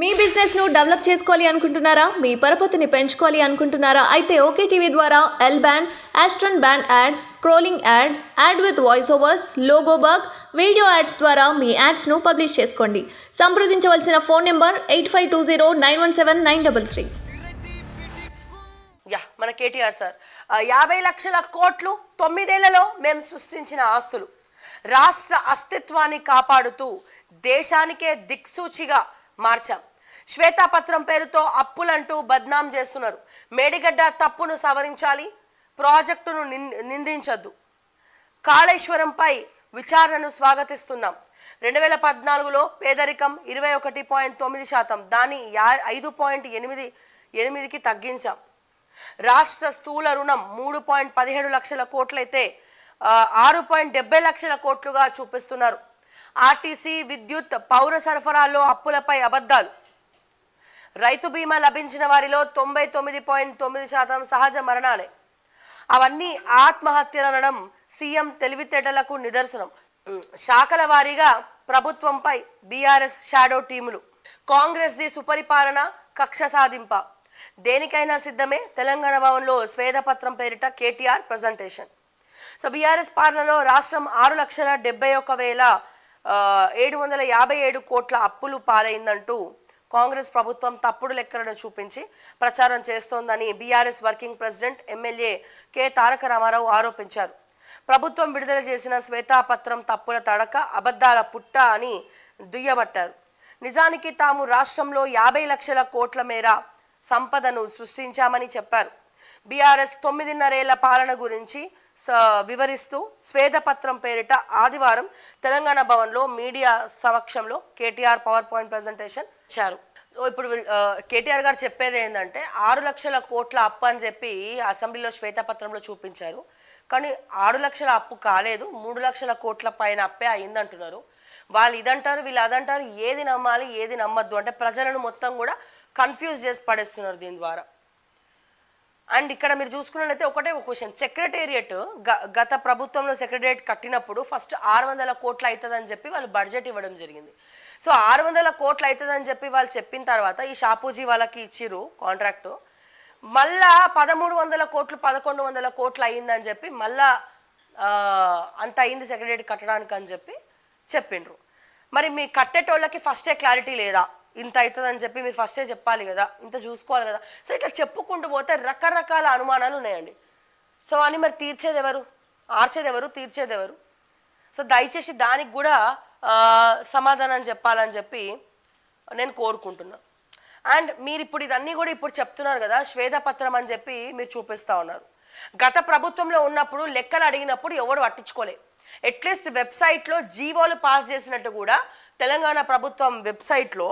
మీ బిజినెస్ను డెవలప్ చేసుకోవాలి అనుకుంటున్నారా మీ పరపతిని పెంచుకోవాలి అనుకుంటున్నారా అయితే ఓకే టీవీ ద్వారా L band aston band ad scrolling ad ad with voice overs logo bug video ads ద్వారా మీ యాడ్స్ను పబ్లిష్ చేసుకోండి సంప్రదించవలసిన phone number eight five two zero nine one seven nine double three యా మన కేటీఆర్ సార్ యాభై లక్షల కోట్లు తొమ్మిదేళ్లలో మేము సృష్టించిన ఆస్తులు రాష్ట్ర అస్తిత్వాన్ని కాపాడుతూ దేశానికే దిక్సూచిగా మార్చాం శ్వేతాపత్రం పేరుతో అప్పులంటూ బద్నాం చేస్తున్నారు మేడిగడ్డ తప్పును సవరించాలి ప్రాజెక్టును నిందించద్దు కాళేశ్వరంపై విచారణను స్వాగతిస్తున్నాం రెండు వేల పద్నాలుగులో పేదరికం ఇరవై ఒకటి పాయింట్ తొమ్మిది శాతం దాన్ని యా ఐదు పాయింట్ ఎనిమిది ఎనిమిదికి తగ్గించాం రాష్ట్ర స్థూల రుణం మూడు పాయింట్ పదిహేడు లక్షల కోట్లయితే ఆరు పాయింట్ డెబ్బై లక్షల కోట్లుగా చూపిస్తున్నారు ఆర్టీసీ విద్యుత్ పౌర సరఫరాలో అప్పులపై అబద్ధాలు రైతు బీమా లభించిన వారిలో తొంభై తొమ్మిది పాయింట్ తొమ్మిది శాతం సహజ మరణాలే అవన్నీ ఆత్మహత్యలనడం సీఎం తెలివితేటలకు నిదర్శనం శాఖల వారీగా ప్రభుత్వంపై బీఆర్ఎస్ షాడో టీములు కాంగ్రెస్ ది సుపరిపాలన కక్ష సాధింప దేనికైనా సిద్ధమే తెలంగాణ భవన్లో స్వేదపత్రం పేరిట కేటీఆర్ ప్రజెంటేషన్ సో బీఆర్ఎస్ పాలనలో రాష్ట్రం ఆరు లక్షల డెబ్బై ఒక వేల ఏడు వందల యాభై ఏడు కోట్ల అప్పులు పాలైందంటూ కాంగ్రెస్ ప్రభుత్వం తప్పుడు లెక్కలను చూపించి ప్రచారం చేస్తోందని BRS working president MLA K Taraka Ramarao ఆరోపించారు ప్రభుత్వం విడుదల చేసిన శ్వేతాపత్రం తప్పుల తడక అబద్ధాల పుట్ట అని దుయ్యబట్టారు నిజానికి తాము రాష్ట్రంలో యాభై లక్షల కోట్ల మేర సంపదను సృష్టించామని చెప్పారు బీఆర్ఎస్ తొమ్మిదిన్నరేళ్ల పాలన గురించి వివరిస్తూ స్వేదపత్రం పేరిట ఆదివారం తెలంగాణ భవన్లో మీడియా సమక్షంలో కేటీఆర్ పవర్ పాయింట్ ప్రజెంటేషన్ ఇచ్చారు ఇప్పుడు కేటీఆర్ గారు చెప్పేది ఏంటంటే ఆరు లక్షల కోట్ల అప్పు అని చెప్పి అసెంబ్లీలో శ్వేతపత్రంలో చూపించారు కానీ ఆరు లక్షల అప్పు కాలేదు మూడు లక్షల కోట్ల పైన అప్పే అయిందంటున్నారు వాళ్ళు ఇదంటారు వీళ్ళు అదంటారు ఏది నమ్మాలి ఏది నమ్మద్దు అంటే ప్రజలను మొత్తం కూడా కన్ఫ్యూజ్ చేసి పడేస్తున్నారు దీని ద్వారా అండ్ ఇక్కడ మీరు చూసుకున్నట్లయితే ఒకటే ఒక క్వశ్చన్ సెక్రటేరియట్ గత ప్రభుత్వంలో సెక్రటేరియట్ కట్టినప్పుడు ఫస్ట్ ఆరు వందల కోట్లు అవుతుందని చెప్పి వాళ్ళు బడ్జెట్ ఇవ్వడం జరిగింది సో ఆరు వందల కోట్లు అవుతుందని చెప్పి వాళ్ళు చెప్పిన తర్వాత ఈ షాపూజీ వాళ్ళకి ఇచ్చిరు కాంట్రాక్టు మళ్ళా పదమూడు వందల కోట్లు పదకొండు వందల కోట్లు అయ్యిందని చెప్పి మళ్ళా అంత అయింది సెక్రటేరియట్ కట్టడానికి అని చెప్పి చెప్పిండ్రు మరి మీ కట్టేటోళ్ళకి ఫస్టే క్లారిటీ లేదా ఇంత అవుతుందని చెప్పి మీరు ఫస్టే చెప్పాలి కదా ఇంత చూసుకోవాలి కదా సో ఇట్లా చెప్పుకుంటూ పోతే రకరకాల అనుమానాలు ఉన్నాయండి సో అని మరి తీర్చేది ఎవరు ఆర్చేది ఎవరు తీర్చేది ఎవరు సో దయచేసి దానికి కూడా సమాధానం చెప్పాలని చెప్పి నేను కోరుకుంటున్నా అండ్ మీరు ఇప్పుడు ఇదన్నీ కూడా ఇప్పుడు చెప్తున్నారు కదా శ్వేతపత్రం అని చెప్పి మీరు చూపిస్తూ ఉన్నారు గత ప్రభుత్వంలో ఉన్నప్పుడు లెక్కలు అడిగినప్పుడు ఎవడు పట్టించుకోలే అట్లీస్ట్ వెబ్సైట్లో జీవోలు పాస్ చేసినట్టు కూడా తెలంగాణ ప్రభుత్వం వెబ్సైట్లో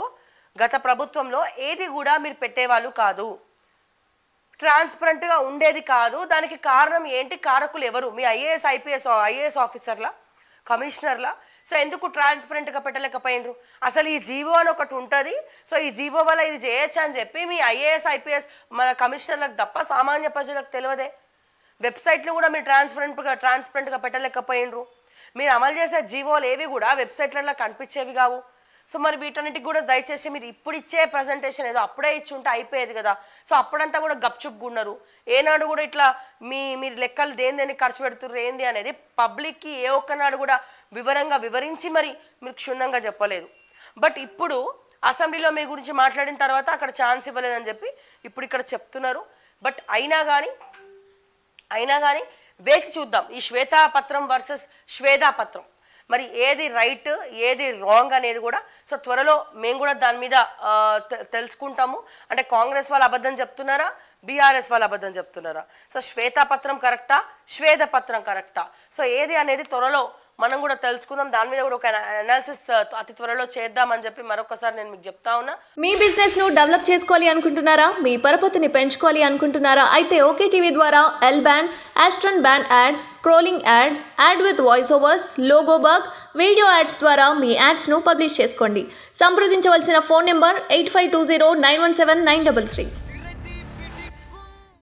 గత ప్రభుత్వంలో ఏది కూడా మీరు పెట్టేవాళ్ళు కాదు ట్రాన్స్పరెంట్గా ఉండేది కాదు దానికి కారణం ఏంటి కారకులు ఎవరు మీ ఐఏఎస్ ఐపీఎస్ ఐఏఎస్ ఆఫీసర్ల కమిషనర్ల సో ఎందుకు ట్రాన్స్పరెంట్గా పెట్టలేకపోయినరు అసలు ఈ జీవో అని ఒకటి ఉంటుంది సో ఈ జీవో వల్ల ఇది చేయొచ్చు అని చెప్పి మీ ఐఏఎస్ ఐపీఎస్ మన కమిషనర్లకు తప్ప సామాన్య ప్రజలకు తెలియదే వెబ్సైట్లు కూడా మీరు ట్రాన్స్పరెంట్గా ట్రాన్స్పరెంట్గా పెట్టలేకపోయినరు మీరు అమలు చేసే జీవోలు ఏవి కూడా వెబ్సైట్లలో కనిపించేవి కావు సో మరి వీటన్నిటికి కూడా దయచేసి మీరు ఇప్పుడు ఇచ్చే ప్రజెంటేషన్ ఏదో అప్పుడే ఇచ్చి ఉంటే అయిపోయేది కదా సో అప్పుడంతా కూడా గప్చుప్పుకున్నారు ఏనాడు కూడా ఇట్లా మీ మీరు లెక్కలు దేని దేన్ని ఖర్చు పెడుతున్నారు ఏంది అనేది పబ్లిక్కి ఏ ఒక్కనాడు కూడా వివరంగా వివరించి మరి మీరు క్షుణ్ణంగా చెప్పలేదు బట్ ఇప్పుడు అసెంబ్లీలో మీ గురించి మాట్లాడిన తర్వాత అక్కడ ఛాన్స్ ఇవ్వలేదని చెప్పి ఇప్పుడు ఇక్కడ చెప్తున్నారు బట్ అయినా కానీ అయినా కానీ వేచి చూద్దాం ఈ శ్వేతాపత్రం వర్సెస్ శ్వేదాపత్రం మరి ఏది రైట్ ఏది రాంగ్ అనేది కూడా సో త్వరలో మేము కూడా దాని మీద తెలుసుకుంటాము అంటే కాంగ్రెస్ వాళ్ళు అబద్ధం చెప్తున్నారా బీఆర్ఎస్ వాళ్ళు అబద్ధం చెప్తున్నారా సో శ్వేతపత్రం కరెక్టా శ్వేతపత్రం కరెక్టా సో ఏది అనేది త్వరలో మనం కూడా తెలుసుకుందాం దాని మీద కూడా ఒక అనాలిసిస్ అతి త్వరలో చేద్దామని చెప్పి మరొకసారి నేను మీకు చెప్తా ఉన్నా మీ బిజినెస్ ను డెవలప్ చేసుకోవాలి అనుకుంటున్నారా మీ పరపతిని పెంచుకోవాలి అనుకుంటున్నారా అయితే ఓకే టీవీ ద్వారా L band aston band ad scrolling ad ad with voice overs logo bug video ads ద్వారా మీ యాడ్స్ను పబ్లిష్ చేసుకోండి సంప్రదించవలసిన phone number eight five two zero nine one seven nine double three